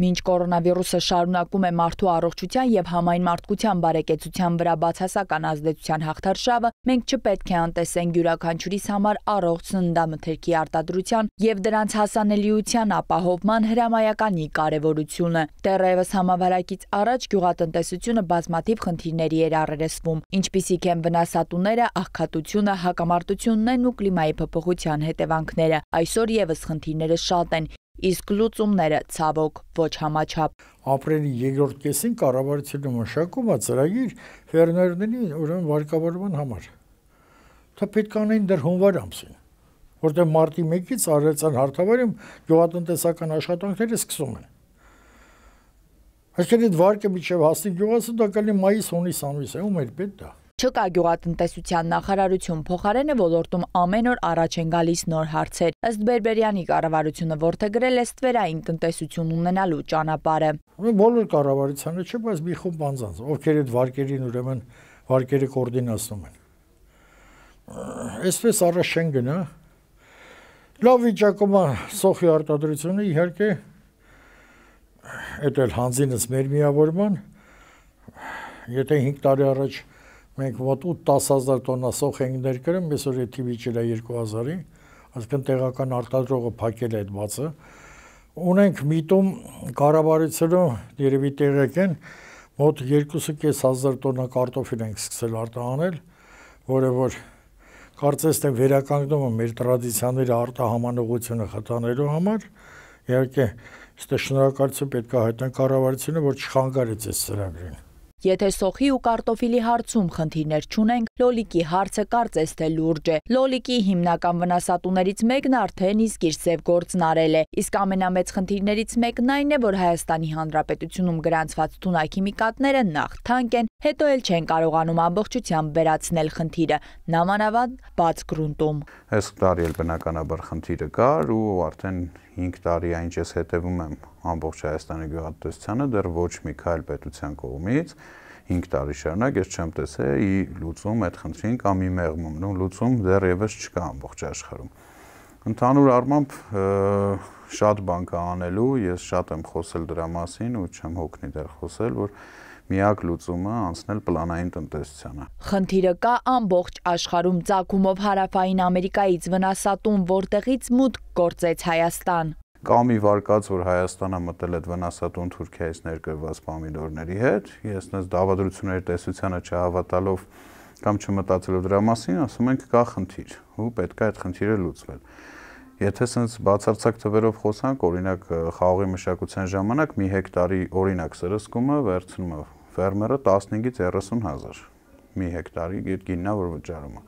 Մինչ կորոնավիրուսը շարունակում է մարդու առողջության եւ համայն մարդկության բարեկեցության վրա բացասական ազդեցության հաղթարշավը, մենք չպետք է անտեսենք յուրաքանչյուրիս համար առողջ սննդամթերքի արտադրության եւ դրանց հասանելիության ապահովման հրամայականի կարեւորությունը։ Դեռևս համավարակից առաջ գյուղատնտեսությունը բազմաթիվ խնդիրների էր առերեսվում, ինչպիսիք են վնասատուները, աղքատությունը, հակամարտություններն ու կլիմայի փոփոխության հետևանքները։ Այսօր եւս խնդիրները շատ են, իսկ լուծումները ցավոք ոչ համաչափ։ Ապրիլի 2-րդ կեսին կառավարությունը մշակում է ծրագիր ֆերմերների ուրեմն վարկաբարման համար։ Դա պետք անեն դեռ հունվար ամսին, որտեղ մարտի 1-ից արեցան հարթավարում գյուղատնտեսական աշխատանքները սկսում են։ Այսինքն այդ վարկը միջև հասնի գյուղացու դա կլինի մայիս-հունիս ամիս է, ում էր պետք դա։ Չկա գյուղատնտեսության նախարարություն, փոխարենը ոլորտում ամեն օր առաջ են գալիս նոր հարցեր։ Ըստ Բերբերյանի կառավարությունը ворթեգրել է ստվերային տնտեսություն ունենալու ճանապարհը։ Բոլոր կառավարությանը չէ, բայց մի խումբ անձանց, ովքեր այդ վարկերին ուրեմն վարկերը կոորդինացնում են։ Այսպես առաջ են գնա։ Լավ վիճակում է սոխի արտադրությունը, իհարկե դա էլ հանձինս մեր միավորման։ Եթե 5 տարի առաջ Մենք մոտ 8-10000 տոննա սոխ ենք ներկրում, այսօր այդ թիվիճը 2000-ի, այսինքն տեղական արտադրողը փակել է այդ բացը։ Ունենք միտում կառավարությունը երևի տեղեկ են մոտ 2.500 տոննա կարտոֆիլ ենք սկսել արտահանել, որը որ կարծես թե վերականգնումը մեր տրադիցիաների արտահամանողությունը խթանելու համար իհարկե ստե շնորհակալություն պետք է հայտնենք կառավարությունը, որ չխանգարեց այս ծրագրին։ Եթե սոխի ու կարտոֆիլի հարցում խնդիրներ չունենք, լոլիկի հարցը կարծես թե լուրջ է։ Լոլիկի հիմնական վնասատուներից մեկն արդեն իսկ իր սև գործն արել է, իսկ ամենամեծ խնդիրներից մեկն այն է, որ Հայաստանի Հանրապետությունում գրանցված թունաքի միկատները նախ թանկ են, հետո էլ չեն կարողանում ամբողջությամբ վերացնել խնդիրը, նամանավան բաց գրունտում։ Այս տարի էլ բնականաբար խնդիրը կար ու արդեն 5 տարի այն ինչ ես հետևում եմ ամբողջ Հայաստանի գյուղատնտեսությանը, դեռ ոչ մի քայլ պետության կողմից 5 տարի շարունակ ես չեմ տեսել ի լուծում այդ խնդրին կամ ի մեղմում։ Նու լուծում դեռևս չկա ամբողջ աշխարհում։ Ընդհանուր առմամբ շատ բան կա անելու, ես շատ եմ խոսել դրա մասին ու չեմ հոգնի դեռ խոսել, որ միակ լուծումը անցնել պլանային տնտեսությանը։ Խնդիրը կա ամբողջ աշխարում ծագումով հարավային Ամերիկայից վնասատուն, որտեղից մուտք գործեց Հայաստան կա մի վարկած, որ Հայաստանը մտել այդ վնասատուն Թուրքիայից ներկրված պամիդորների հետ, ես նենց դավադրությունների տեսությանը չհավատալով կամ չմտածելով դրա մասին, ասում ենք կա խնդիր, ու պետք է այդ խնդիրը լուծվել։ Եթե սենց բացարձակ թվերով խոսանք, օրինակ խաղողի մշակության ժամանակ մի հեկտարի օրինակ սրսկումը վերցնում է ֆերմերը 15-ից 30 հազար մի հեկտարի այդ գիննա որ վճարում է։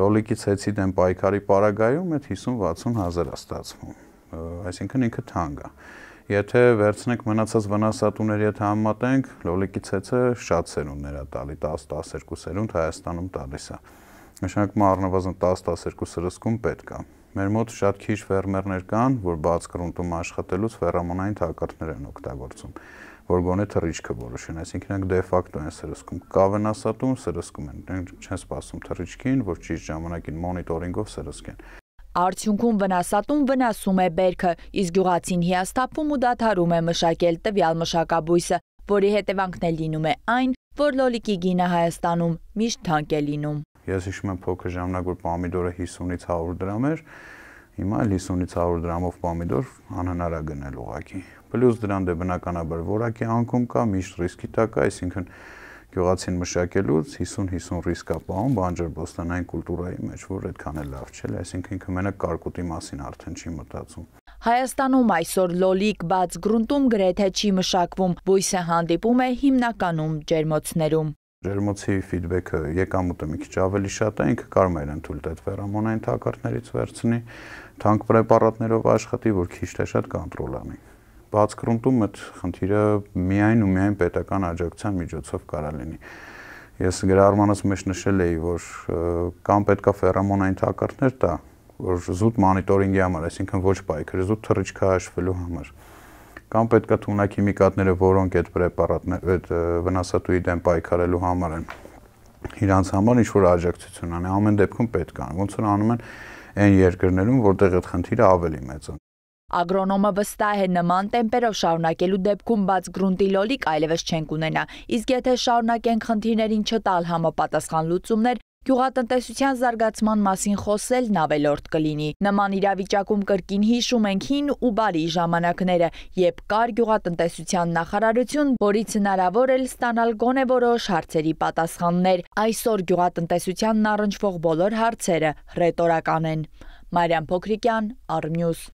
Լոլիկից հեցի դեմ պայքարի պարագայում այդ 50-60 հազար է ստացվում։ Այսինքն ինքը թանկ է։ Եթե վերցնենք մնացած վնասատուների հետ համատենք, լոլիկից հեցը շատ սերունդներ է տալի, 10-12 սերունդ Հայաստանում տալիս է։ Նշանակում առնվազն 10-12 սրսկում պետք է։ Մեր մոտ շատ քիչ ֆերմերներ կան, որ բաց կրունտում աշխատելուց ֆերամոնային թակարդներ են օգտագործում որ գոնե թռիչքը որոշեն, այսինքն ենք դե ֆակտո են սրսկում, կավ են ասատում, սրսկում են, դենք չեն սպասում թռիչքին, որ ճիշտ ժամանակին մոնիտորինգով սրսկեն։ Արդյունքում վնասատուն վնասում է բերքը, իսկ գյուղացին հիաստապում ու դադարում է մշակել տվյալ մշակաբույսը, որի հետևանքն է լինում է այն, որ լոլիկի գինը Հայաստանում միշտ թանկ է լինում։ Ես հիշում եմ փոքր ժամանակ, որ պամիդորը 50-ից 100 դրամ էր, Հիմա 50-ից 100 դրամով պամիդոր անհնար է գնել ուղակի։ Պլյուս դրան դե բնականաբար որակի անկում կա, միշտ ռիսկի տակ է, այսինքն գյուղացին մշակելուց 50-50 ռիսկ է պահում բանջարբոստանային կուլտուրայի մեջ, որ այդքան էլ լավ չէ, այսինքն ինքը մենակ կարկուտի մասին արդեն չի մտածում։ Հայաստանում այսօր լոլիկ բաց գրունտում գրեթե չի մշակվում, բույսը հանդիպում է հիմնականում ջերմոցներում։ Ջերմոցի ֆիդբեքը եկամուտը մի քիչ ավելի շատ է, ինքը կարող է ընդուլ դետ ֆերոմոնային թակարդներից վերցնի, թանկ պրեպարատներով աշխատի, որ քիչ թե շատ կոնտրոլ անի։ Բաց կրունտում այդ խնդիրը միայն ու միայն պետական աջակցության միջոցով կարա լինի։ Ես գրառմանս մեջ նշել էի, որ կամ պետքա ֆերամոնային թակարդներ տա, որ զուտ մոնիտորինգի համար, այսինքն ոչ պայքարի, զուտ թռիչքա հաշվելու համար կամ պետքա թունա քիմիկատները, որոնք այդ պրեպարատներ, այդ վնասատուի դեմ պայքարելու համար են։ Իրանց համար ինչ որ աջակցություն անի, ամեն դեպքում պետք է ան։ Ոնց որ անում են, անում են այն երկրներում, որտեղ այդ խնդիրը ավելի մեծ է։ Ագրոնոմը վստահ է նման տեմպերով շարունակելու դեպքում բաց գրունտի լոլիկ այլևս չենք ունենա, իսկ եթե շարունակենք խնդիրներին չտալ համապատասխան լուծումներ, Գյուղատնտեսության զարգացման մասին խոսելն ավելորդ կլինի։ Նման իրավիճակում կրկին հիշում ենք հին ու բարի ժամանակները, երբ կար գյուղատնտեսության նախարարություն, որից հնարավոր էլ ստանալ գոնե որոշ հարցերի պատասխաններ։ Այսօր գյուղատնտեսությանն առնչվող բոլոր հարցերը ռետորական են։ Մարիամ Փոքրիկյան, Արմյուս։